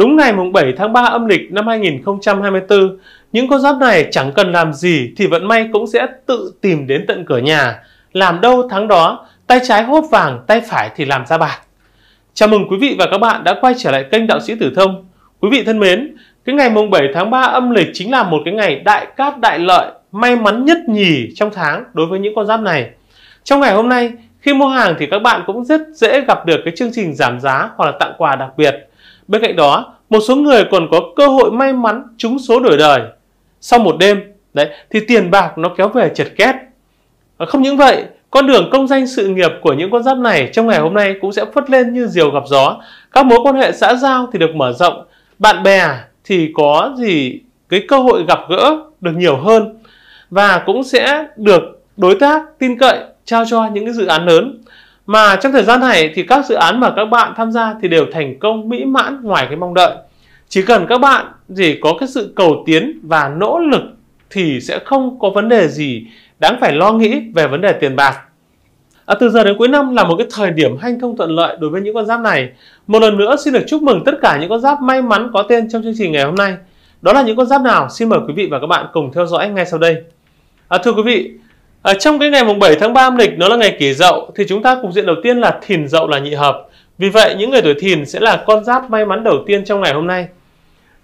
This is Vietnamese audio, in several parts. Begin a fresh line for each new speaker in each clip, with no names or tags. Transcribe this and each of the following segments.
Đúng ngày mùng 7 tháng 3 âm lịch năm 2024, những con giáp này chẳng cần làm gì thì vận may cũng sẽ tự tìm đến tận cửa nhà. Làm đâu tháng đó, tay trái hốt vàng, tay phải thì làm ra bạc. Chào mừng quý vị và các bạn đã quay trở lại kênh Đạo sĩ Tử Thông. Quý vị thân mến, cái ngày mùng 7 tháng 3 âm lịch chính là một cái ngày đại cát đại lợi, may mắn nhất nhì trong tháng đối với những con giáp này. Trong ngày hôm nay, khi mua hàng thì các bạn cũng rất dễ gặp được cái chương trình giảm giá hoặc là tặng quà đặc biệt Bên cạnh đó, một số người còn có cơ hội may mắn trúng số đổi đời. Sau một đêm, đấy thì tiền bạc nó kéo về chật két. Không những vậy, con đường công danh sự nghiệp của những con giáp này trong ngày hôm nay cũng sẽ phất lên như diều gặp gió. Các mối quan hệ xã giao thì được mở rộng, bạn bè thì có gì cái cơ hội gặp gỡ được nhiều hơn và cũng sẽ được đối tác tin cậy trao cho những cái dự án lớn mà trong thời gian này thì các dự án mà các bạn tham gia thì đều thành công mỹ mãn ngoài cái mong đợi. Chỉ cần các bạn gì có cái sự cầu tiến và nỗ lực thì sẽ không có vấn đề gì đáng phải lo nghĩ về vấn đề tiền bạc. À, từ giờ đến cuối năm là một cái thời điểm hanh thông thuận lợi đối với những con giáp này. Một lần nữa xin được chúc mừng tất cả những con giáp may mắn có tên trong chương trình ngày hôm nay. Đó là những con giáp nào? Xin mời quý vị và các bạn cùng theo dõi ngay sau đây. À, thưa quý vị, ở à, trong cái ngày mùng 7 tháng 3 âm lịch nó là ngày kỷ dậu thì chúng ta cục diện đầu tiên là thìn dậu là nhị hợp. Vì vậy những người tuổi thìn sẽ là con giáp may mắn đầu tiên trong ngày hôm nay.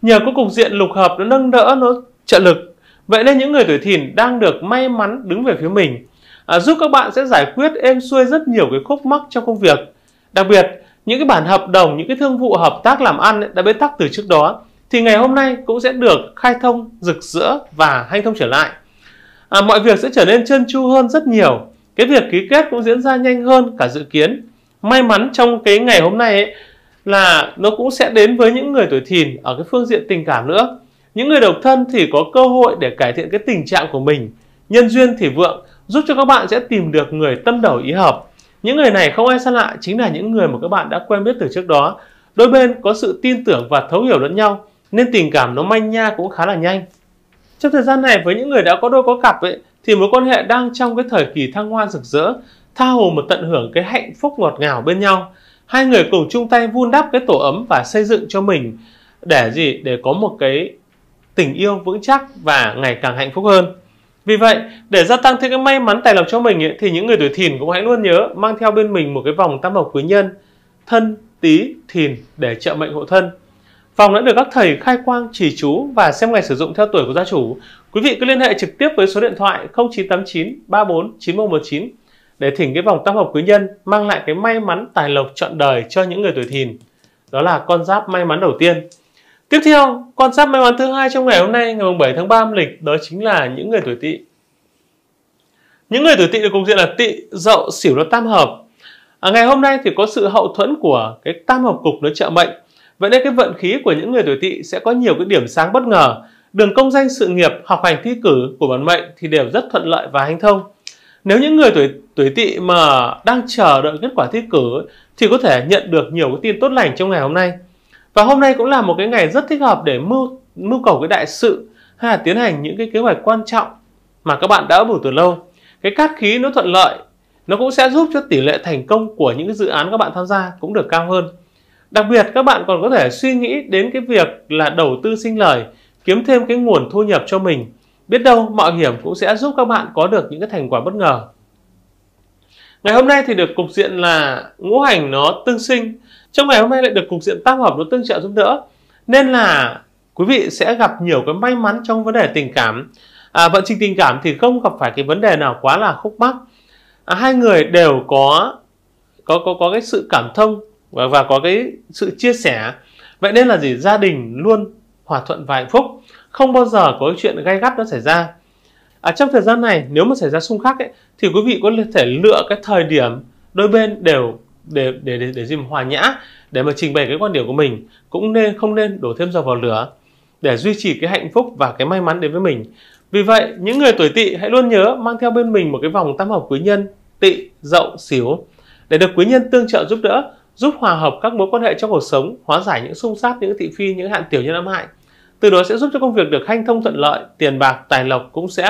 Nhờ có cục diện lục hợp nó nâng đỡ nó trợ lực. Vậy nên những người tuổi thìn đang được may mắn đứng về phía mình. À, giúp các bạn sẽ giải quyết êm xuôi rất nhiều cái khúc mắc trong công việc. Đặc biệt những cái bản hợp đồng, những cái thương vụ hợp tác làm ăn đã bế tắc từ trước đó thì ngày hôm nay cũng sẽ được khai thông rực rỡ và hanh thông trở lại à, mọi việc sẽ trở nên chân chu hơn rất nhiều cái việc ký kết cũng diễn ra nhanh hơn cả dự kiến may mắn trong cái ngày hôm nay ấy, là nó cũng sẽ đến với những người tuổi thìn ở cái phương diện tình cảm nữa những người độc thân thì có cơ hội để cải thiện cái tình trạng của mình nhân duyên thì vượng giúp cho các bạn sẽ tìm được người tâm đầu ý hợp những người này không ai xa lạ chính là những người mà các bạn đã quen biết từ trước đó đôi bên có sự tin tưởng và thấu hiểu lẫn nhau nên tình cảm nó manh nha cũng khá là nhanh trong thời gian này với những người đã có đôi có cặp ấy, thì mối quan hệ đang trong cái thời kỳ thăng hoa rực rỡ, tha hồ mà tận hưởng cái hạnh phúc ngọt ngào bên nhau. Hai người cùng chung tay vun đắp cái tổ ấm và xây dựng cho mình để gì? Để có một cái tình yêu vững chắc và ngày càng hạnh phúc hơn. Vì vậy, để gia tăng thêm cái may mắn tài lộc cho mình ấy, thì những người tuổi thìn cũng hãy luôn nhớ mang theo bên mình một cái vòng tam hợp quý nhân thân, tý, thìn để trợ mệnh hộ thân. Phòng đã được các thầy khai quang chỉ chú và xem ngày sử dụng theo tuổi của gia chủ. Quý vị cứ liên hệ trực tiếp với số điện thoại 0989 34 9119 để thỉnh cái vòng tam hợp quý nhân mang lại cái may mắn tài lộc trọn đời cho những người tuổi thìn. Đó là con giáp may mắn đầu tiên. Tiếp theo, con giáp may mắn thứ hai trong ngày hôm nay ngày 7 tháng 3 âm lịch đó chính là những người tuổi tỵ. Những người tuổi tỵ được cục diện là tỵ, dậu, xỉu nó tam hợp. À, ngày hôm nay thì có sự hậu thuẫn của cái tam hợp cục nó trợ mệnh Vậy nên cái vận khí của những người tuổi tỵ sẽ có nhiều cái điểm sáng bất ngờ. Đường công danh sự nghiệp, học hành thi cử của bản mệnh thì đều rất thuận lợi và hanh thông. Nếu những người tuổi tuổi tỵ mà đang chờ đợi kết quả thi cử thì có thể nhận được nhiều cái tin tốt lành trong ngày hôm nay. Và hôm nay cũng là một cái ngày rất thích hợp để mưu mưu cầu cái đại sự hay là tiến hành những cái kế hoạch quan trọng mà các bạn đã ấp ủ từ lâu. Cái cát khí nó thuận lợi, nó cũng sẽ giúp cho tỷ lệ thành công của những cái dự án các bạn tham gia cũng được cao hơn. Đặc biệt các bạn còn có thể suy nghĩ đến cái việc là đầu tư sinh lời, kiếm thêm cái nguồn thu nhập cho mình. Biết đâu mạo hiểm cũng sẽ giúp các bạn có được những cái thành quả bất ngờ. Ngày hôm nay thì được cục diện là ngũ hành nó tương sinh, trong ngày hôm nay lại được cục diện tam hợp nó tương trợ giúp đỡ. Nên là quý vị sẽ gặp nhiều cái may mắn trong vấn đề tình cảm. À, vận trình tình cảm thì không gặp phải cái vấn đề nào quá là khúc mắc. À, hai người đều có có có có cái sự cảm thông và, và có cái sự chia sẻ vậy nên là gì gia đình luôn hòa thuận và hạnh phúc không bao giờ có chuyện gay gắt nó xảy ra à, trong thời gian này nếu mà xảy ra xung khắc ấy, thì quý vị có thể lựa cái thời điểm đôi bên đều để để để, để gì mà hòa nhã để mà trình bày cái quan điểm của mình cũng nên không nên đổ thêm dầu vào lửa để duy trì cái hạnh phúc và cái may mắn đến với mình vì vậy những người tuổi tỵ hãy luôn nhớ mang theo bên mình một cái vòng tam hợp quý nhân tỵ dậu xíu để được quý nhân tương trợ giúp đỡ giúp hòa hợp các mối quan hệ trong cuộc sống, hóa giải những xung sát, những thị phi, những hạn tiểu nhân ám hại. Từ đó sẽ giúp cho công việc được hanh thông thuận lợi, tiền bạc, tài lộc cũng sẽ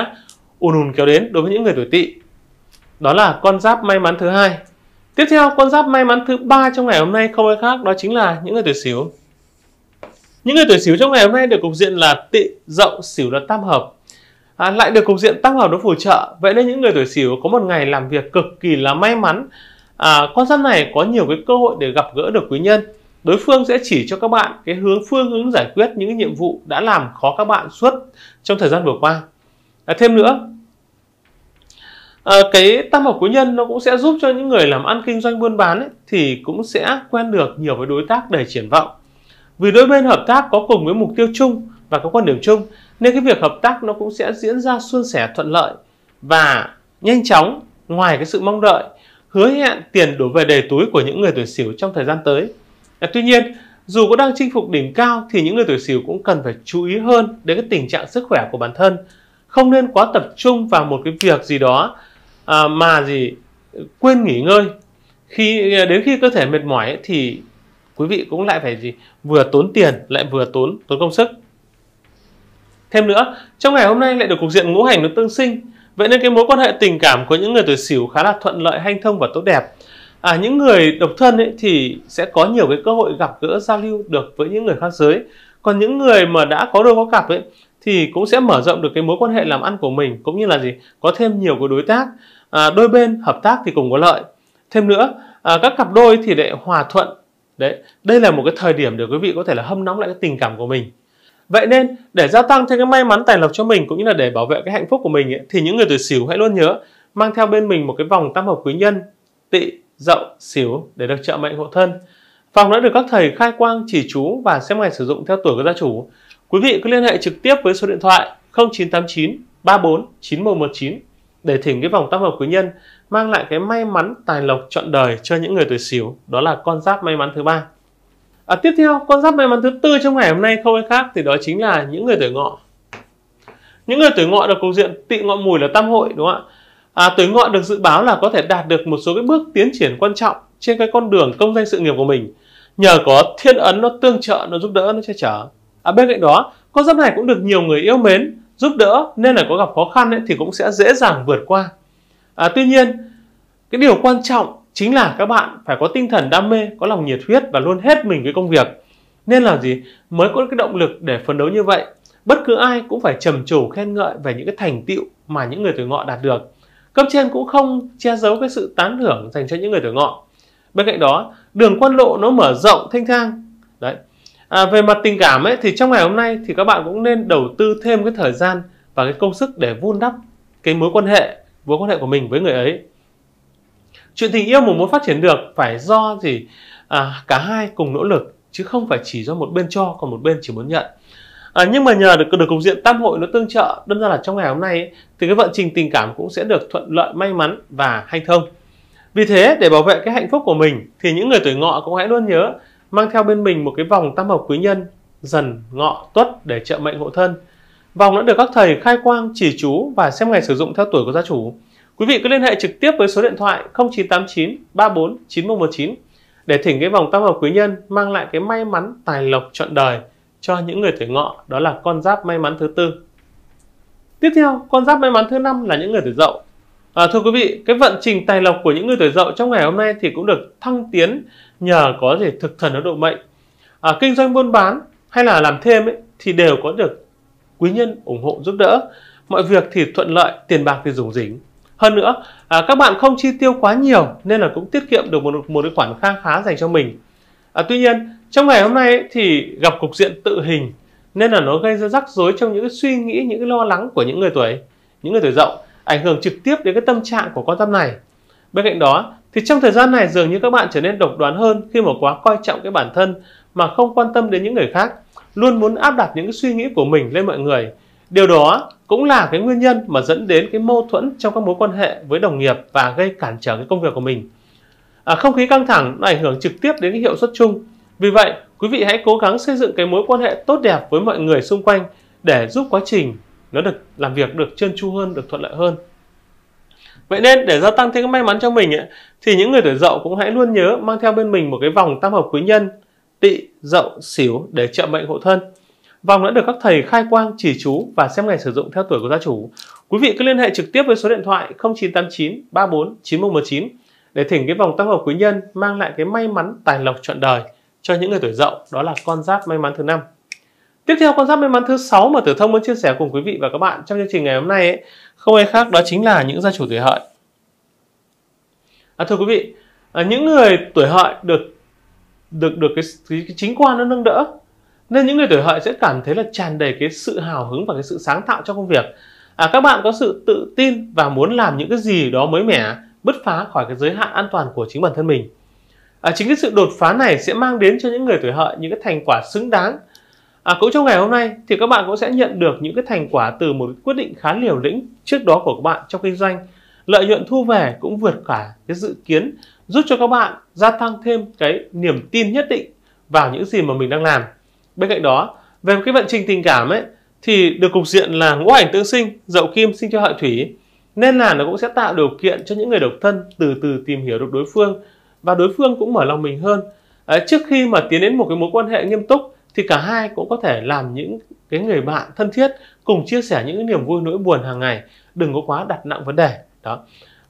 ùn ùn kéo đến đối với những người tuổi tỵ. Đó là con giáp may mắn thứ hai. Tiếp theo, con giáp may mắn thứ ba trong ngày hôm nay không ai khác đó chính là những người tuổi Sửu. Những người tuổi Sửu trong ngày hôm nay được cục diện là Tỵ, Dậu, xỉu là tam hợp. À, lại được cục diện tam hợp nó phù trợ, vậy nên những người tuổi Sửu có một ngày làm việc cực kỳ là may mắn à, con giáp này có nhiều cái cơ hội để gặp gỡ được quý nhân đối phương sẽ chỉ cho các bạn cái hướng phương hướng giải quyết những nhiệm vụ đã làm khó các bạn suốt trong thời gian vừa qua à, thêm nữa à, cái tam hợp quý nhân nó cũng sẽ giúp cho những người làm ăn kinh doanh buôn bán ấy, thì cũng sẽ quen được nhiều với đối tác đầy triển vọng vì đôi bên hợp tác có cùng với mục tiêu chung và có quan điểm chung nên cái việc hợp tác nó cũng sẽ diễn ra suôn sẻ thuận lợi và nhanh chóng ngoài cái sự mong đợi hứa hẹn tiền đổ về đầy túi của những người tuổi Sửu trong thời gian tới. À, tuy nhiên, dù có đang chinh phục đỉnh cao thì những người tuổi Sửu cũng cần phải chú ý hơn đến cái tình trạng sức khỏe của bản thân, không nên quá tập trung vào một cái việc gì đó à, mà gì quên nghỉ ngơi. Khi à, đến khi cơ thể mệt mỏi thì quý vị cũng lại phải gì vừa tốn tiền lại vừa tốn tốn công sức. Thêm nữa, trong ngày hôm nay lại được cục diện ngũ hành nó tương sinh Vậy nên cái mối quan hệ tình cảm của những người tuổi Sửu khá là thuận lợi, hanh thông và tốt đẹp. À, những người độc thân ấy thì sẽ có nhiều cái cơ hội gặp gỡ giao lưu được với những người khác giới. Còn những người mà đã có đôi có cặp ấy thì cũng sẽ mở rộng được cái mối quan hệ làm ăn của mình cũng như là gì có thêm nhiều cái đối tác à, đôi bên hợp tác thì cùng có lợi thêm nữa à, các cặp đôi thì lại hòa thuận đấy đây là một cái thời điểm để quý vị có thể là hâm nóng lại cái tình cảm của mình Vậy nên để gia tăng thêm cái may mắn tài lộc cho mình cũng như là để bảo vệ cái hạnh phúc của mình ấy, thì những người tuổi Sửu hãy luôn nhớ mang theo bên mình một cái vòng tam hợp quý nhân Tỵ, Dậu, Sửu để được trợ mệnh hộ thân. Vòng đã được các thầy khai quang chỉ chú và xem ngày sử dụng theo tuổi của gia chủ. Quý vị cứ liên hệ trực tiếp với số điện thoại 0989 34 9119 để thỉnh cái vòng tam hợp quý nhân mang lại cái may mắn tài lộc trọn đời cho những người tuổi Sửu, đó là con giáp may mắn thứ ba. À, tiếp theo, con giáp may mắn thứ tư trong ngày hôm nay không ai khác thì đó chính là những người tuổi ngọ. Những người tuổi ngọ được cục diện tị ngọ mùi là tam hội đúng không ạ? À, tuổi ngọ được dự báo là có thể đạt được một số cái bước tiến triển quan trọng trên cái con đường công danh sự nghiệp của mình nhờ có thiên ấn nó tương trợ nó giúp đỡ nó che chở à, bên cạnh đó con giáp này cũng được nhiều người yêu mến giúp đỡ nên là có gặp khó khăn ấy, thì cũng sẽ dễ dàng vượt qua à, tuy nhiên cái điều quan trọng chính là các bạn phải có tinh thần đam mê có lòng nhiệt huyết và luôn hết mình với công việc nên là gì mới có cái động lực để phấn đấu như vậy bất cứ ai cũng phải trầm trồ khen ngợi về những cái thành tựu mà những người tuổi ngọ đạt được cấp trên cũng không che giấu cái sự tán thưởng dành cho những người tuổi ngọ bên cạnh đó đường quan lộ nó mở rộng thanh thang đấy à, về mặt tình cảm ấy thì trong ngày hôm nay thì các bạn cũng nên đầu tư thêm cái thời gian và cái công sức để vun đắp cái mối quan hệ mối quan hệ của mình với người ấy chuyện tình yêu mà muốn phát triển được phải do gì à, cả hai cùng nỗ lực chứ không phải chỉ do một bên cho còn một bên chỉ muốn nhận à, nhưng mà nhờ được được cục diện tam hội nó tương trợ đâm ra là trong ngày hôm nay ấy, thì cái vận trình tình cảm cũng sẽ được thuận lợi may mắn và hanh thông vì thế để bảo vệ cái hạnh phúc của mình thì những người tuổi ngọ cũng hãy luôn nhớ mang theo bên mình một cái vòng tam hợp quý nhân dần ngọ tuất để trợ mệnh hộ thân vòng đã được các thầy khai quang chỉ chú và xem ngày sử dụng theo tuổi của gia chủ Quý vị cứ liên hệ trực tiếp với số điện thoại 0989 34 9119 để thỉnh cái vòng tam hợp quý nhân mang lại cái may mắn tài lộc trọn đời cho những người tuổi ngọ, đó là con giáp may mắn thứ tư. Tiếp theo, con giáp may mắn thứ năm là những người tuổi dậu. À, thưa quý vị, cái vận trình tài lộc của những người tuổi dậu trong ngày hôm nay thì cũng được thăng tiến nhờ có thể thực thần ở độ mệnh. À, kinh doanh buôn bán hay là làm thêm ấy, thì đều có được quý nhân ủng hộ giúp đỡ. Mọi việc thì thuận lợi, tiền bạc thì rủng rỉnh hơn nữa à, các bạn không chi tiêu quá nhiều nên là cũng tiết kiệm được một một cái khoản khá khá dành cho mình à, tuy nhiên trong ngày hôm nay ấy, thì gặp cục diện tự hình nên là nó gây ra rắc rối trong những cái suy nghĩ những cái lo lắng của những người tuổi những người tuổi dậu ảnh hưởng trực tiếp đến cái tâm trạng của con tâm này bên cạnh đó thì trong thời gian này dường như các bạn trở nên độc đoán hơn khi mà quá coi trọng cái bản thân mà không quan tâm đến những người khác luôn muốn áp đặt những cái suy nghĩ của mình lên mọi người Điều đó cũng là cái nguyên nhân mà dẫn đến cái mâu thuẫn trong các mối quan hệ với đồng nghiệp và gây cản trở cái công việc của mình. À, không khí căng thẳng nó ảnh hưởng trực tiếp đến cái hiệu suất chung. Vì vậy, quý vị hãy cố gắng xây dựng cái mối quan hệ tốt đẹp với mọi người xung quanh để giúp quá trình nó được làm việc được trơn tru hơn, được thuận lợi hơn. Vậy nên để gia tăng thêm cái may mắn cho mình ấy, thì những người tuổi dậu cũng hãy luôn nhớ mang theo bên mình một cái vòng tam hợp quý nhân, tị, dậu, xỉu để trợ mệnh hộ thân. Vòng đã được các thầy khai quang chỉ chú và xem ngày sử dụng theo tuổi của gia chủ. Quý vị cứ liên hệ trực tiếp với số điện thoại 0989 34 9119 để thỉnh cái vòng tăng hợp quý nhân mang lại cái may mắn tài lộc trọn đời cho những người tuổi dậu, đó là con giáp may mắn thứ năm. Tiếp theo con giáp may mắn thứ sáu mà Tử Thông muốn chia sẻ cùng quý vị và các bạn trong chương trình ngày hôm nay ấy, không ai khác đó chính là những gia chủ tuổi hợi. À, thưa quý vị, à, những người tuổi hợi được được được cái, cái, cái chính quan nó nâng đỡ nên những người tuổi hợi sẽ cảm thấy là tràn đầy cái sự hào hứng và cái sự sáng tạo trong công việc à, các bạn có sự tự tin và muốn làm những cái gì đó mới mẻ bứt phá khỏi cái giới hạn an toàn của chính bản thân mình à, chính cái sự đột phá này sẽ mang đến cho những người tuổi hợi những cái thành quả xứng đáng à, cũng trong ngày hôm nay thì các bạn cũng sẽ nhận được những cái thành quả từ một quyết định khá liều lĩnh trước đó của các bạn trong kinh doanh lợi nhuận thu về cũng vượt cả cái dự kiến giúp cho các bạn gia tăng thêm cái niềm tin nhất định vào những gì mà mình đang làm bên cạnh đó về cái vận trình tình cảm ấy thì được cục diện là ngũ hành tương sinh dậu kim sinh cho hợi thủy nên là nó cũng sẽ tạo điều kiện cho những người độc thân từ từ tìm hiểu được đối phương và đối phương cũng mở lòng mình hơn à, trước khi mà tiến đến một cái mối quan hệ nghiêm túc thì cả hai cũng có thể làm những cái người bạn thân thiết cùng chia sẻ những niềm vui nỗi buồn hàng ngày đừng có quá đặt nặng vấn đề đó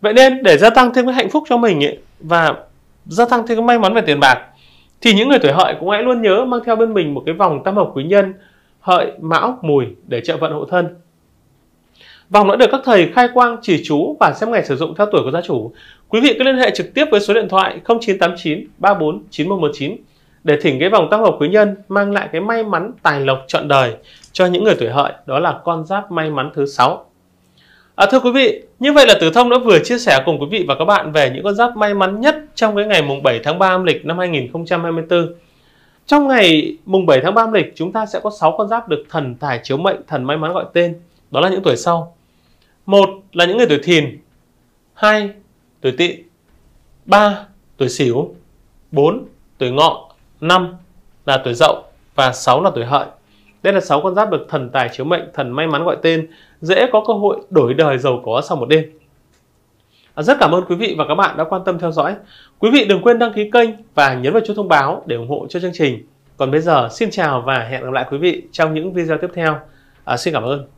vậy nên để gia tăng thêm cái hạnh phúc cho mình ấy, và gia tăng thêm cái may mắn về tiền bạc thì những người tuổi hợi cũng hãy luôn nhớ mang theo bên mình một cái vòng tam hợp quý nhân hợi mão mùi để trợ vận hộ thân vòng đã được các thầy khai quang chỉ chú và xem ngày sử dụng theo tuổi của gia chủ quý vị cứ liên hệ trực tiếp với số điện thoại 0989 34 9119 để thỉnh cái vòng tam hợp quý nhân mang lại cái may mắn tài lộc trọn đời cho những người tuổi hợi đó là con giáp may mắn thứ sáu À, thưa quý vị, như vậy là Tử Thông đã vừa chia sẻ cùng quý vị và các bạn về những con giáp may mắn nhất trong cái ngày mùng 7 tháng 3 âm lịch năm 2024. Trong ngày mùng 7 tháng 3 âm lịch, chúng ta sẽ có 6 con giáp được thần tài chiếu mệnh, thần may mắn gọi tên. Đó là những tuổi sau. Một là những người tuổi thìn, hai tuổi tỵ, ba tuổi sửu, bốn tuổi ngọ, năm là tuổi dậu và sáu là tuổi hợi. Đây là 6 con giáp được thần tài chiếu mệnh, thần may mắn gọi tên, dễ có cơ hội đổi đời giàu có sau một đêm. À, rất cảm ơn quý vị và các bạn đã quan tâm theo dõi. Quý vị đừng quên đăng ký kênh và nhấn vào chuông thông báo để ủng hộ cho chương trình. Còn bây giờ, xin chào và hẹn gặp lại quý vị trong những video tiếp theo. À, xin cảm ơn.